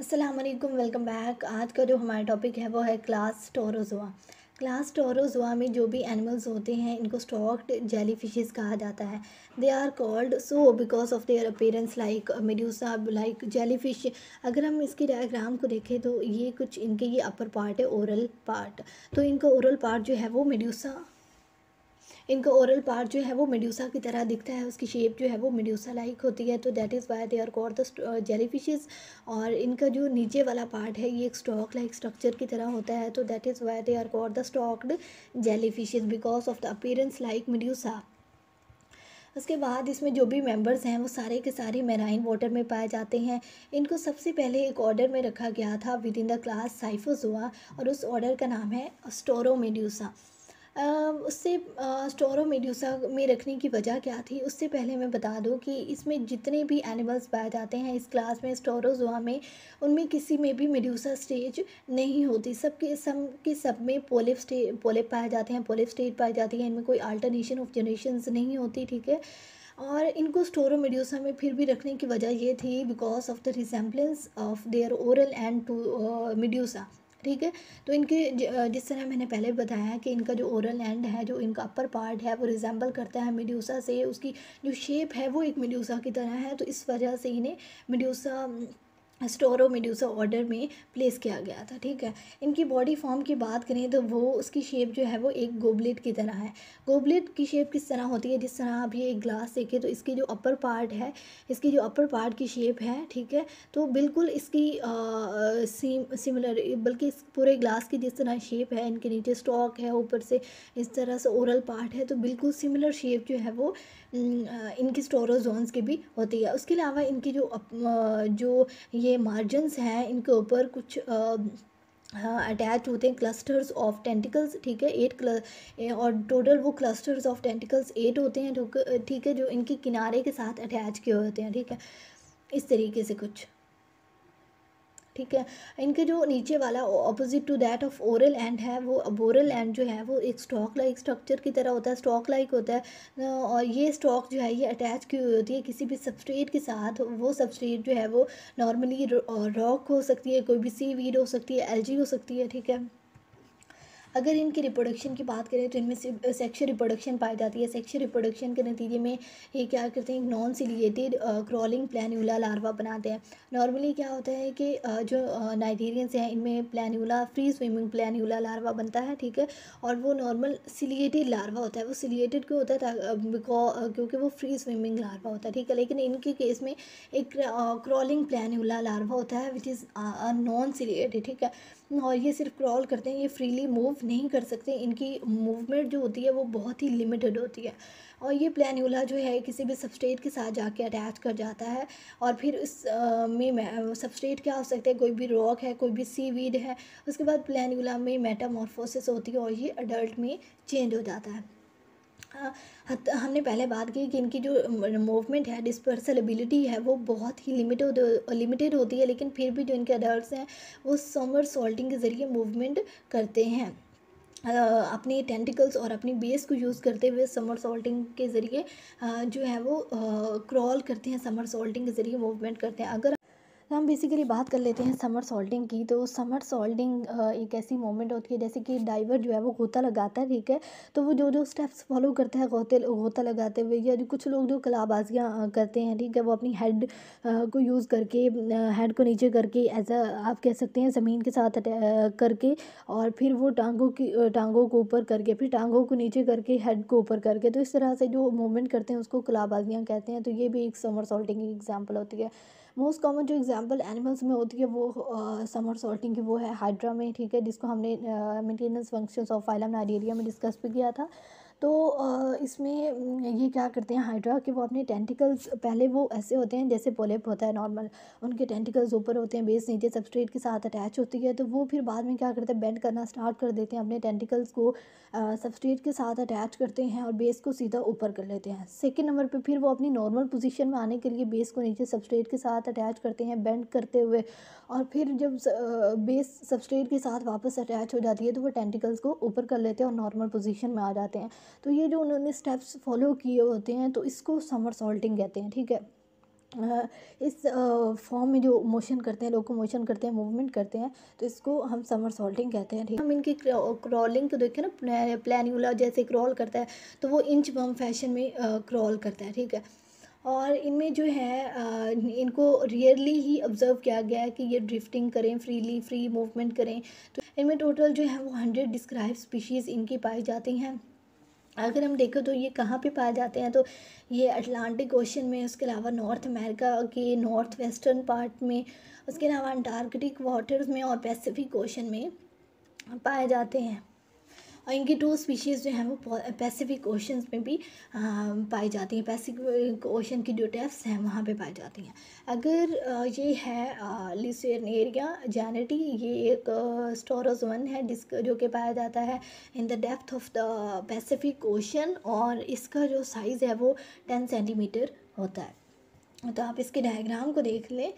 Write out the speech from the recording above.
अस्सलाम वालेकुम welcome back आज का जो हमारा टॉपिक है वो है क्लास टोरोजोआ क्लास टोरोजोआ में जो भी एनिमल्स होते हैं इनको स्टॉक्ड जेली फिशेज़ कहा जाता है they are called so because of their appearance like medusa like jelly fish अगर हम इसके डायग्राम को देखें तो ये कुछ इनके ये अपर पार्ट है ओरल पार्ट तो इनका ओरल पार्ट जो है वो मेड्यूसा इनका ओरल पार्ट जो है वो मेड्यूसा की तरह दिखता है उसकी शेप जो है वो मेड्यूसा लाइक होती है तो that is why they are called the jelly fishes और इनका जो नीचे वाला पार्ट है ये एक स्टॉक लाइक स्ट्रक्चर की तरह होता है तो that is why they are called the stalked jelly fishes because of the appearance like medusa उसके बाद इसमें जो भी मेंबर्स हैं वो सारे के सारे मेराइन वाटर में पाए जाते हैं इनको सबसे पहले एक ऑर्डर में रखा गया था within the class Scyphozoa और उस ऑर्डर का नाम है स्टोरोमेड्यूसा उससे स्टोरो मेड्यूसा में रखने की वजह क्या थी उससे पहले मैं बता दूं कि इसमें जितने भी एनिमल्स पाए जाते हैं इस क्लास में स्टोरोजुआ में उनमें किसी में भी मेड्यूसा स्टेज नहीं होती सबके सब के सब में पोलिप स्टे पोलिप पाए जाते हैं पोलिप स्टेज पाई जाती है इनमें कोई अल्टरनेशन ऑफ जनरेशन नहीं होती ठीक है और इनको स्टोरो मेड्यूसा में फिर भी रखने की वजह ये थी because of the resemblance of their oral end to medusa ठीक है तो इनके जिस तरह मैंने पहले बताया है कि इनका जो ओरल एंड है जो इनका अपर पार्ट है वो रिजेंबल करता है मेड्यूसा से उसकी जो शेप है वो एक मेड्यूसा की तरह है तो इस वजह से इन्हें मेड्यूसा स्टोरोमिड्यूसा ऑर्डर में प्लेस किया गया था ठीक है इनकी बॉडी फॉर्म की बात करें तो वो उसकी शेप जो है वो एक गोबलेट की तरह है गोबलेट की शेप किस तरह होती है जिस तरह आप ये एक ग्लास देखें तो इसकी जो अपर पार्ट है इसकी जो अपर पार्ट की शेप है ठीक है तो बिल्कुल इसकी सिमिलर बल्कि इस पूरे ग्लास की जिस तरह शेप है इनके नीचे स्टॉक है ऊपर से इस तरह से ओरल पार्ट है तो बिल्कुल सिमिलर शेप जो है वो इनकी स्टोरोजोन्स की भी होती है उसके अलावा इनकी जो जो जो ये मार्जिनस हैं इनके ऊपर कुछ अटैच होते हैं क्लस्टर्स ऑफ टेंटिकल्स ठीक है एट क्ल और टोटल वो क्लस्टर्स ऑफ टेंटिकल्स एट होते हैं ठीक है जो इनके किनारे के साथ अटैच किए होते हैं ठीक है इस तरीके से कुछ ठीक है इनके जो नीचे वाला opposite to that of oral end है वो बोरल एंड जो है वो एक स्टॉक लाइक स्ट्रक्चर की तरह होता है स्टॉक लाइक होता है और ये स्टॉक जो है ये अटैच की हुई होती है किसी भी सबस्ट्रेट के साथ वो सबस्ट्रेट जो है वो नॉर्मली रॉक हो सकती है कोई भी सी वीड हो सकती है एल हो सकती है ठीक है अगर इनके रिप्रोडक्शन की बात करें तो इनमें से सेक्शुअल रिप्रोडक्शन पाई जाती है सेक्शुअल रिप्रोडक्शन के नतीजे में ये क्या करते हैं non ciliated crawling planula larva बनाते हैं नॉर्मली क्या होता है कि uh, जो नाइजीरियंस uh, हैं इनमें planula free swimming planula larva बनता है ठीक है और वो नॉर्मल सिलिएटेड लार्वा होता है वो सिलिएटेड क्यों होता है क्योंकि वो फ्री स्विमिंग लार्वा होता है ठीक है लेकिन इनके केस में एक क्रॉलिंग प्लान्यूला लार्वा होता है विच इज़ नॉन सिलिएटेड ठीक है और ये सिर्फ क्रॉल करते हैं ये फ्रीली मूव नहीं कर सकते इनकी मूवमेंट जो होती है वो बहुत ही लिमिटेड होती है और ये प्लानूला जो है किसी भी सबस्टेट के साथ जाके अटैच कर जाता है और फिर उस में सबस्टेट क्या हो सकता है कोई भी रॉक है कोई भी सी वीड है उसके बाद प्लानूला में मेटामॉर्फोसिस होती है और ये अडल्ट में चेंज हो जाता है हाँ, तो हमने पहले बात की कि इनकी जो मूवमेंट है एबिलिटी है वो बहुत ही लिमिटेड लिमिटेड होती है लेकिन फिर भी जो इनके अडल्ट हैं वो समर सॉल्टिंग के ज़रिए मूवमेंट करते हैं अपनी टेंटिकल्स और अपनी बेस को यूज़ करते हुए समर सॉल्टिंग के ज़रिए जो है वो क्रॉल करते हैं समर सॉल्टिंग के ज़रिए मूवमेंट करते हैं अगर तो हम बेसिकली बात कर लेते हैं समर सॉल्टिंग की तो समर सॉल्टिंग एक ऐसी मोमेंट होती है जैसे कि डाइवर जो है वो गोता लगाता है ठीक है तो वो जो जो स्टेप्स फॉलो करता है गोते गोता लगाते हुए या कुछ लोग जो कलाबाजियाँ करते हैं ठीक है वो अपनी हेड को यूज़ करके हेड को नीचे करके एज अ आप कह सकते हैं ज़मीन के साथ करके और फिर वो टांगों की टांगों को ऊपर करके फिर टांगों को नीचे करके हेड को ऊपर करके तो इस तरह से जो मूवमेंट करते हैं उसको कलाबाजियाँ कहते हैं तो ये भी एक समर सॉल्टिंग की एग्ज़ाम्पल होती है मोस्ट कॉमन जो एग्जांपल एनिमल्स में होती है वो समर सॉल्टिंग की वो है हाइड्रा में ठीक है जिसको हमने maintenance functions of phylum Cnidaria में डिस्कस भी किया था तो इसमें ये क्या करते हैं हाइड्रा कि वो अपने टेंटिकल्स पहले वो ऐसे होते हैं जैसे पोलिप होता है नॉर्मल उनके टेंटिकल्स ऊपर होते हैं बेस नीचे सबस्ट्रेट के साथ अटैच होती है तो वो फिर बाद में क्या करते हैं बेंड करना स्टार्ट कर देते हैं अपने टेंटिकल्स को सबस्ट्रेट के साथ अटैच करते हैं और बेस को सीधा ऊपर कर लेते हैं सेकेंड नंबर पर फिर वो अपनी नॉर्मल पोजिशन में आने के लिए बेस को नीचे सबस्ट्रेट के साथ अटैच करते हैं बेंड करते हुए और फिर जब बेस सबस्ट्रेट के साथ वापस अटैच हो जाती है तो वो टेंटिकल्स को ऊपर कर लेते हैं और नॉर्मल पोजीशन में आ जाते हैं तो ये जो उन्होंने स्टेप्स फॉलो किए होते हैं तो इसको समर सॉल्टिंग कहते हैं ठीक है इस फॉर्म में जो मोशन करते हैं लोग मोशन करते हैं मूवमेंट करते हैं तो इसको हम समर सॉल्टिंग कहते हैं ठीक हम इनकी क्रॉलिंग को तो देखें ना प्लानिकुला जैसे क्रॉल करता है तो वो इंच बम फैशन में क्रॉल करता है ठीक है और इनमें जो है इनको रियरली ही ऑब्ज़र्व किया गया है कि ये ड्रिफ्टिंग करें फ्रीली फ्री मूवमेंट करें तो इनमें टोटल जो है वो हंड्रेड डिस्क्राइब स्पीशीज़ इनकी पाई जाती हैं अगर हम देखें तो ये कहाँ पे पाए जाते हैं तो ये अटलांटिक ओशन में उसके अलावा नॉर्थ अमेरिका के नॉर्थ वेस्टर्न पार्ट में उसके अलावा अंटार्कटिक वाटर्स में और पैसिफिक ओशन में पाए जाते हैं और इनकी टू स्पीशीज़ जो हैं वो पैसिफिक ओशन में भी पाई जाती हैं पैसिफिक ओशन की जो टेप्स हैं वहाँ पे पाई जाती हैं अगर ये है एरिया जैनिटी ये एक वन है जिसका जो कि पाया जाता है in the depth of the Pacific Ocean और इसका जो साइज़ है वो टेन सेंटीमीटर होता है तो आप इसके डायग्राम को देख लें